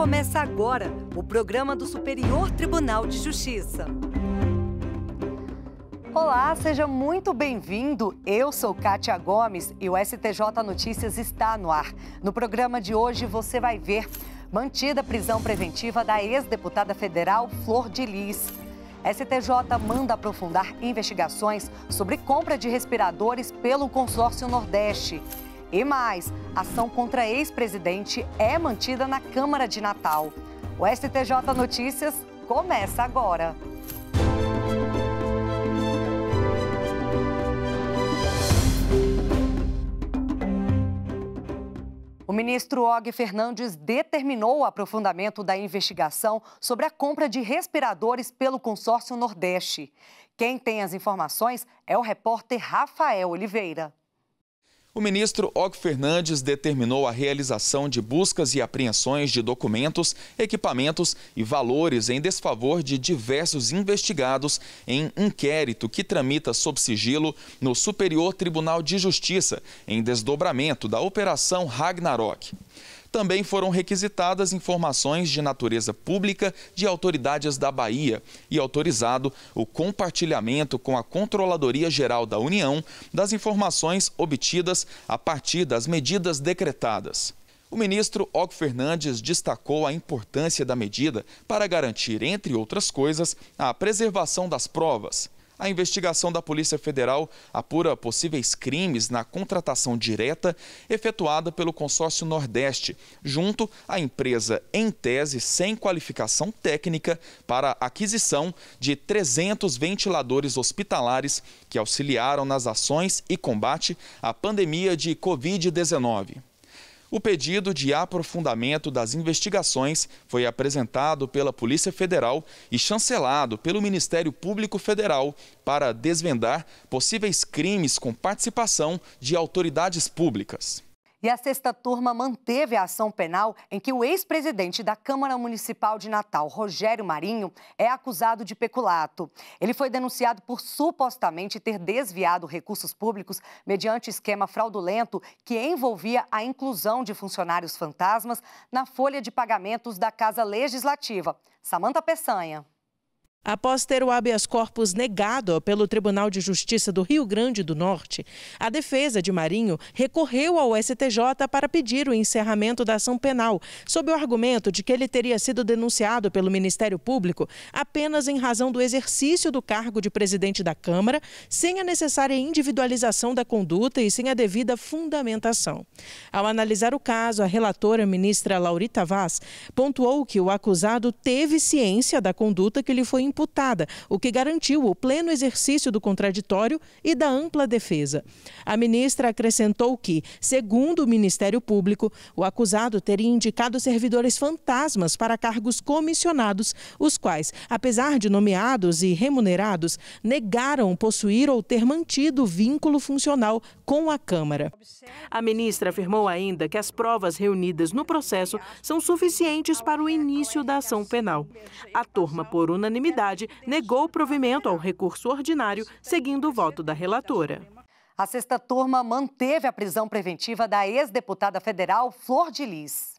começa agora o programa do Superior Tribunal de Justiça. Olá, seja muito bem-vindo. Eu sou Kátia Gomes e o STJ Notícias está no ar. No programa de hoje você vai ver mantida a prisão preventiva da ex-deputada federal Flor de Lis. STJ manda aprofundar investigações sobre compra de respiradores pelo Consórcio Nordeste. E mais, ação contra ex-presidente é mantida na Câmara de Natal. O STJ Notícias começa agora. O ministro Og Fernandes determinou o aprofundamento da investigação sobre a compra de respiradores pelo consórcio Nordeste. Quem tem as informações é o repórter Rafael Oliveira. O ministro Og Fernandes determinou a realização de buscas e apreensões de documentos, equipamentos e valores em desfavor de diversos investigados em inquérito que tramita sob sigilo no Superior Tribunal de Justiça, em desdobramento da Operação Ragnarok. Também foram requisitadas informações de natureza pública de autoridades da Bahia e autorizado o compartilhamento com a Controladoria Geral da União das informações obtidas a partir das medidas decretadas. O ministro Og Fernandes destacou a importância da medida para garantir, entre outras coisas, a preservação das provas. A investigação da Polícia Federal apura possíveis crimes na contratação direta efetuada pelo Consórcio Nordeste, junto à empresa em tese sem qualificação técnica para aquisição de 300 ventiladores hospitalares que auxiliaram nas ações e combate à pandemia de Covid-19. O pedido de aprofundamento das investigações foi apresentado pela Polícia Federal e chancelado pelo Ministério Público Federal para desvendar possíveis crimes com participação de autoridades públicas. E a sexta turma manteve a ação penal em que o ex-presidente da Câmara Municipal de Natal, Rogério Marinho, é acusado de peculato. Ele foi denunciado por supostamente ter desviado recursos públicos mediante esquema fraudulento que envolvia a inclusão de funcionários fantasmas na folha de pagamentos da Casa Legislativa. Samanta Peçanha. Após ter o habeas corpus negado pelo Tribunal de Justiça do Rio Grande do Norte, a defesa de Marinho recorreu ao STJ para pedir o encerramento da ação penal, sob o argumento de que ele teria sido denunciado pelo Ministério Público apenas em razão do exercício do cargo de presidente da Câmara, sem a necessária individualização da conduta e sem a devida fundamentação. Ao analisar o caso, a relatora ministra Laurita Vaz pontuou que o acusado teve ciência da conduta que lhe foi imputada, o que garantiu o pleno exercício do contraditório e da ampla defesa. A ministra acrescentou que, segundo o Ministério Público, o acusado teria indicado servidores fantasmas para cargos comissionados, os quais, apesar de nomeados e remunerados, negaram possuir ou ter mantido vínculo funcional com a Câmara. A ministra afirmou ainda que as provas reunidas no processo são suficientes para o início da ação penal. A turma, por unanimidade, Universidade negou provimento ao recurso ordinário, seguindo o voto da relatora. A sexta turma manteve a prisão preventiva da ex-deputada federal Flor de Lis.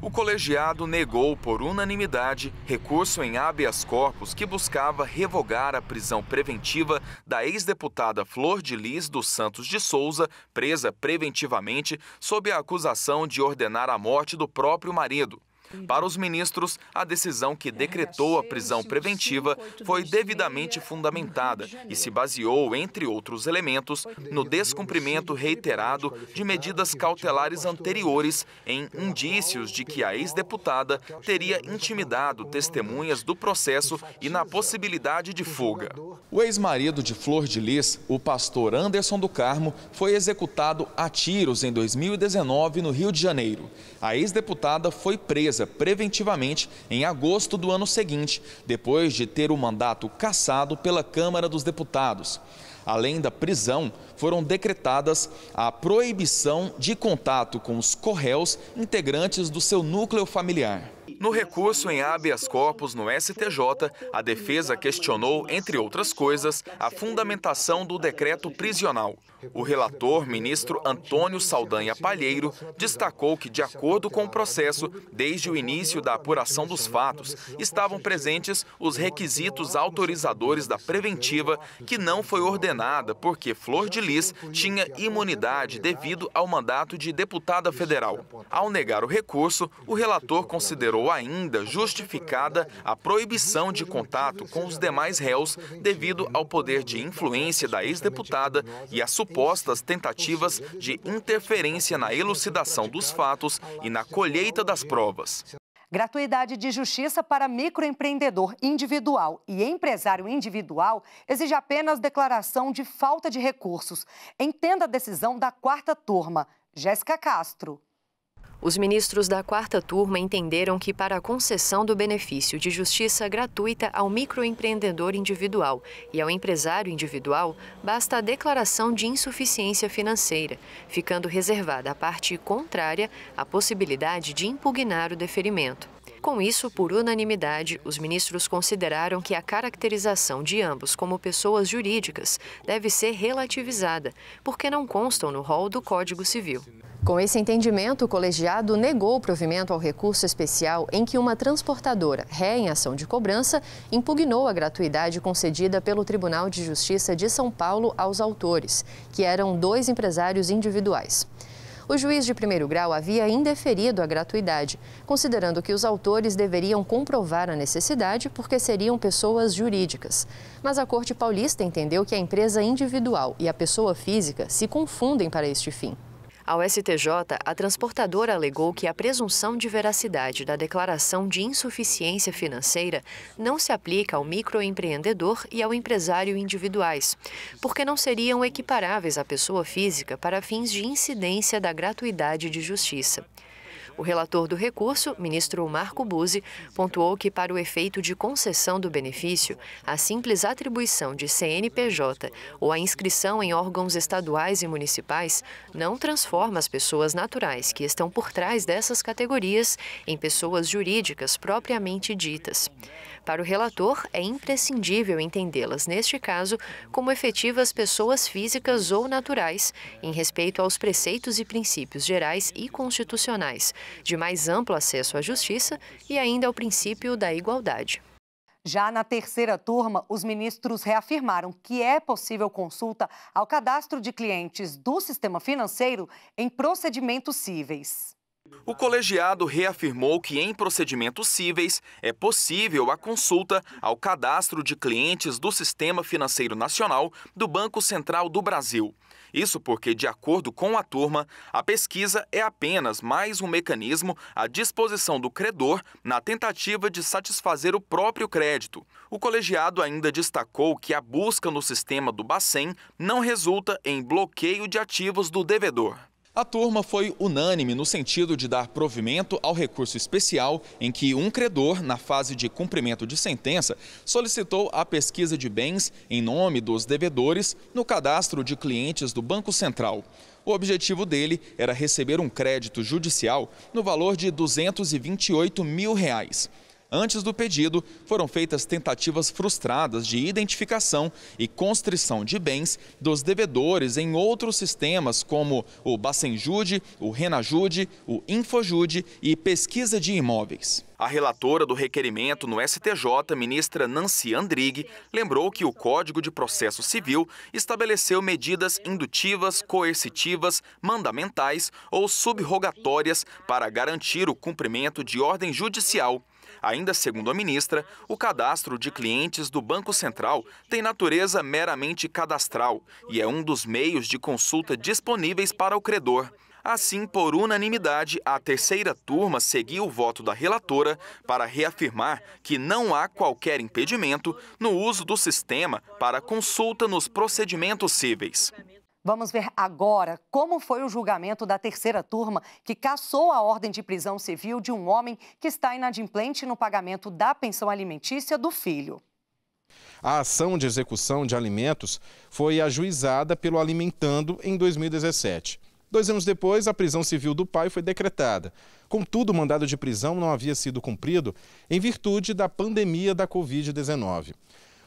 O colegiado negou por unanimidade recurso em habeas corpus que buscava revogar a prisão preventiva da ex-deputada Flor de Lis dos Santos de Souza, presa preventivamente sob a acusação de ordenar a morte do próprio marido. Para os ministros, a decisão que decretou a prisão preventiva foi devidamente fundamentada e se baseou, entre outros elementos, no descumprimento reiterado de medidas cautelares anteriores em indícios de que a ex-deputada é teria intimidado testemunhas do processo e na possibilidade de fuga. O ex-marido de Flor de Lis, o pastor Anderson do Carmo, foi executado a tiros em 2019 no Rio de Janeiro. A ex-deputada foi presa presa preventivamente em agosto do ano seguinte, depois de ter o mandato cassado pela Câmara dos Deputados. Além da prisão, foram decretadas a proibição de contato com os corréus integrantes do seu núcleo familiar. No recurso em habeas corpus no STJ, a defesa questionou, entre outras coisas, a fundamentação do decreto prisional. O relator, ministro Antônio Saldanha Palheiro, destacou que, de acordo com o processo, desde o início da apuração dos fatos, estavam presentes os requisitos autorizadores da preventiva, que não foi ordenada porque Flor de Lis tinha imunidade devido ao mandato de deputada federal. Ao negar o recurso, o relator considerou ainda justificada a proibição de contato com os demais réus devido ao poder de influência da ex-deputada e às supostas tentativas de interferência na elucidação dos fatos e na colheita das provas. Gratuidade de justiça para microempreendedor individual e empresário individual exige apenas declaração de falta de recursos. Entenda a decisão da quarta turma. Jéssica Castro. Os ministros da quarta turma entenderam que, para a concessão do benefício de justiça gratuita ao microempreendedor individual e ao empresário individual, basta a declaração de insuficiência financeira, ficando reservada à parte contrária a possibilidade de impugnar o deferimento. Com isso, por unanimidade, os ministros consideraram que a caracterização de ambos como pessoas jurídicas deve ser relativizada, porque não constam no rol do Código Civil. Com esse entendimento, o colegiado negou o provimento ao recurso especial em que uma transportadora, ré em ação de cobrança, impugnou a gratuidade concedida pelo Tribunal de Justiça de São Paulo aos autores, que eram dois empresários individuais. O juiz de primeiro grau havia indeferido a gratuidade, considerando que os autores deveriam comprovar a necessidade porque seriam pessoas jurídicas. Mas a Corte Paulista entendeu que a empresa individual e a pessoa física se confundem para este fim. Ao STJ, a transportadora alegou que a presunção de veracidade da declaração de insuficiência financeira não se aplica ao microempreendedor e ao empresário individuais, porque não seriam equiparáveis à pessoa física para fins de incidência da gratuidade de justiça. O relator do recurso, ministro Marco Buzzi, pontuou que, para o efeito de concessão do benefício, a simples atribuição de CNPJ ou a inscrição em órgãos estaduais e municipais não transforma as pessoas naturais que estão por trás dessas categorias em pessoas jurídicas propriamente ditas. Para o relator, é imprescindível entendê-las, neste caso, como efetivas pessoas físicas ou naturais, em respeito aos preceitos e princípios gerais e constitucionais de mais amplo acesso à justiça e ainda ao princípio da igualdade. Já na terceira turma, os ministros reafirmaram que é possível consulta ao cadastro de clientes do sistema financeiro em procedimentos cíveis. O colegiado reafirmou que, em procedimentos cíveis, é possível a consulta ao cadastro de clientes do Sistema Financeiro Nacional do Banco Central do Brasil. Isso porque, de acordo com a turma, a pesquisa é apenas mais um mecanismo à disposição do credor na tentativa de satisfazer o próprio crédito. O colegiado ainda destacou que a busca no sistema do Bacen não resulta em bloqueio de ativos do devedor. A turma foi unânime no sentido de dar provimento ao recurso especial em que um credor, na fase de cumprimento de sentença, solicitou a pesquisa de bens em nome dos devedores no cadastro de clientes do Banco Central. O objetivo dele era receber um crédito judicial no valor de R$ 228 mil. Reais. Antes do pedido, foram feitas tentativas frustradas de identificação e constrição de bens dos devedores em outros sistemas como o Bacenjude, o Renajude, o Infojude e pesquisa de imóveis. A relatora do requerimento no STJ, ministra Nancy Andrighi, lembrou que o Código de Processo Civil estabeleceu medidas indutivas, coercitivas, mandamentais ou subrogatórias para garantir o cumprimento de ordem judicial Ainda segundo a ministra, o cadastro de clientes do Banco Central tem natureza meramente cadastral e é um dos meios de consulta disponíveis para o credor. Assim, por unanimidade, a terceira turma seguiu o voto da relatora para reafirmar que não há qualquer impedimento no uso do sistema para consulta nos procedimentos cíveis. Vamos ver agora como foi o julgamento da terceira turma que cassou a ordem de prisão civil de um homem que está inadimplente no pagamento da pensão alimentícia do filho. A ação de execução de alimentos foi ajuizada pelo Alimentando em 2017. Dois anos depois, a prisão civil do pai foi decretada. Contudo, o mandado de prisão não havia sido cumprido em virtude da pandemia da Covid-19.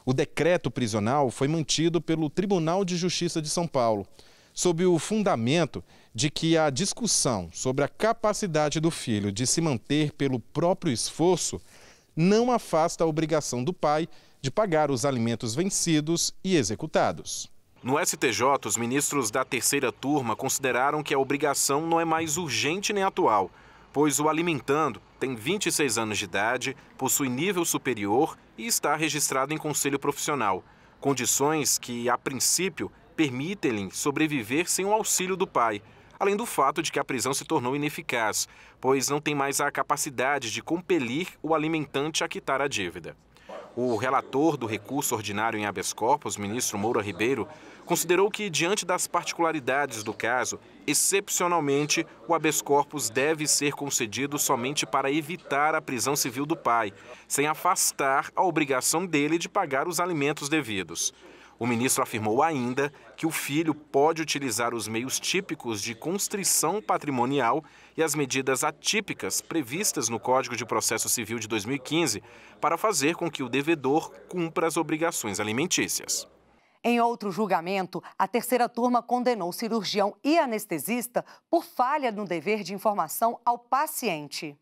O decreto prisional foi mantido pelo Tribunal de Justiça de São Paulo, sob o fundamento de que a discussão sobre a capacidade do filho de se manter pelo próprio esforço não afasta a obrigação do pai de pagar os alimentos vencidos e executados. No STJ, os ministros da terceira turma consideraram que a obrigação não é mais urgente nem atual, pois o alimentando tem 26 anos de idade, possui nível superior e está registrado em conselho profissional. Condições que, a princípio, permitem-lhe sobreviver sem o auxílio do pai, além do fato de que a prisão se tornou ineficaz, pois não tem mais a capacidade de compelir o alimentante a quitar a dívida. O relator do recurso ordinário em habeas corpus, ministro Moura Ribeiro, considerou que, diante das particularidades do caso, excepcionalmente, o habeas corpus deve ser concedido somente para evitar a prisão civil do pai, sem afastar a obrigação dele de pagar os alimentos devidos. O ministro afirmou ainda que o filho pode utilizar os meios típicos de constrição patrimonial e as medidas atípicas previstas no Código de Processo Civil de 2015 para fazer com que o devedor cumpra as obrigações alimentícias. Em outro julgamento, a terceira turma condenou o cirurgião e anestesista por falha no dever de informação ao paciente.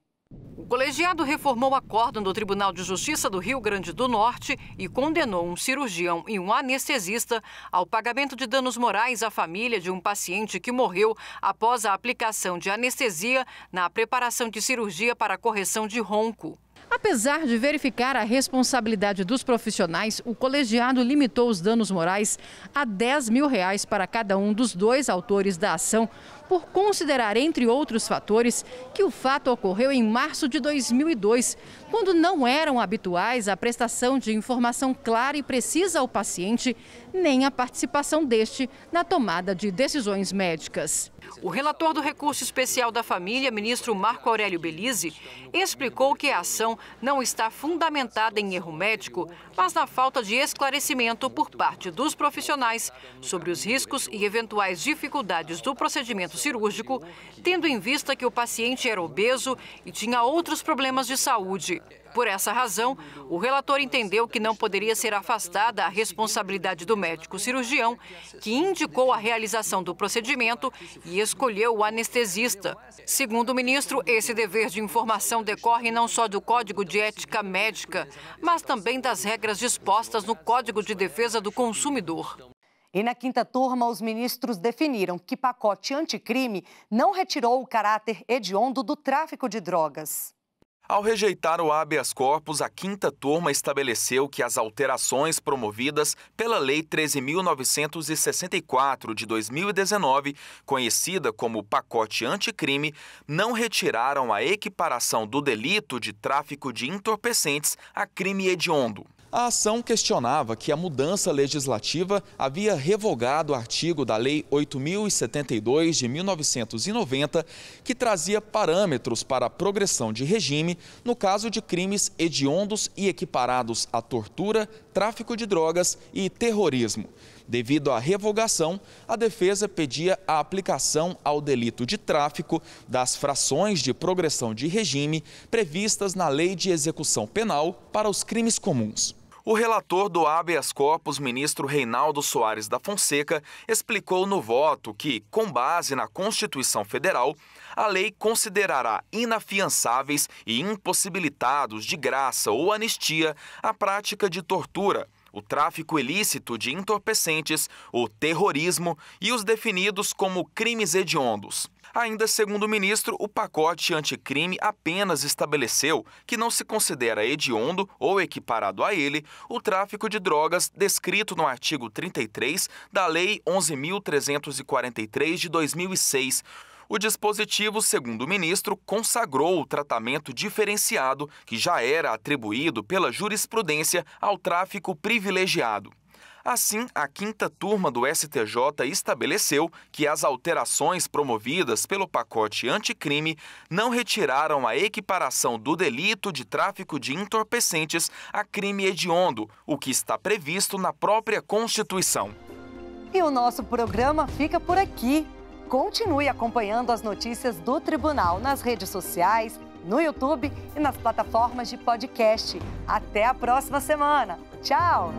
O colegiado reformou o acordo do Tribunal de Justiça do Rio Grande do Norte e condenou um cirurgião e um anestesista ao pagamento de danos morais à família de um paciente que morreu após a aplicação de anestesia na preparação de cirurgia para correção de ronco. Apesar de verificar a responsabilidade dos profissionais, o colegiado limitou os danos morais a 10 mil reais para cada um dos dois autores da ação, por considerar, entre outros fatores, que o fato ocorreu em março de 2002, quando não eram habituais a prestação de informação clara e precisa ao paciente, nem a participação deste na tomada de decisões médicas. O relator do recurso especial da família, ministro Marco Aurélio Belize, explicou que a ação não está fundamentada em erro médico, mas na falta de esclarecimento por parte dos profissionais sobre os riscos e eventuais dificuldades do procedimento cirúrgico, tendo em vista que o paciente era obeso e tinha outros problemas de saúde. Por essa razão, o relator entendeu que não poderia ser afastada a responsabilidade do médico cirurgião, que indicou a realização do procedimento e escolheu o anestesista. Segundo o ministro, esse dever de informação decorre não só do Código de Ética Médica, mas também das regras dispostas no Código de Defesa do Consumidor. E na quinta turma, os ministros definiram que pacote anticrime não retirou o caráter hediondo do tráfico de drogas. Ao rejeitar o habeas corpus, a quinta turma estabeleceu que as alterações promovidas pela Lei 13.964 de 2019, conhecida como pacote anticrime, não retiraram a equiparação do delito de tráfico de entorpecentes a crime hediondo. A ação questionava que a mudança legislativa havia revogado o artigo da Lei 8072 de 1990, que trazia parâmetros para a progressão de regime no caso de crimes hediondos e equiparados à tortura, tráfico de drogas e terrorismo. Devido à revogação, a defesa pedia a aplicação ao delito de tráfico das frações de progressão de regime previstas na Lei de Execução Penal para os crimes comuns. O relator do habeas corpus, ministro Reinaldo Soares da Fonseca, explicou no voto que, com base na Constituição Federal, a lei considerará inafiançáveis e impossibilitados de graça ou anistia a prática de tortura o tráfico ilícito de entorpecentes, o terrorismo e os definidos como crimes hediondos. Ainda segundo o ministro, o pacote anticrime apenas estabeleceu que não se considera hediondo ou equiparado a ele o tráfico de drogas descrito no artigo 33 da Lei 11.343 de 2006 o dispositivo, segundo o ministro, consagrou o tratamento diferenciado que já era atribuído pela jurisprudência ao tráfico privilegiado. Assim, a quinta turma do STJ estabeleceu que as alterações promovidas pelo pacote anticrime não retiraram a equiparação do delito de tráfico de entorpecentes a crime hediondo, o que está previsto na própria Constituição. E o nosso programa fica por aqui continue acompanhando as notícias do tribunal nas redes sociais, no YouTube e nas plataformas de podcast. Até a próxima semana. Tchau!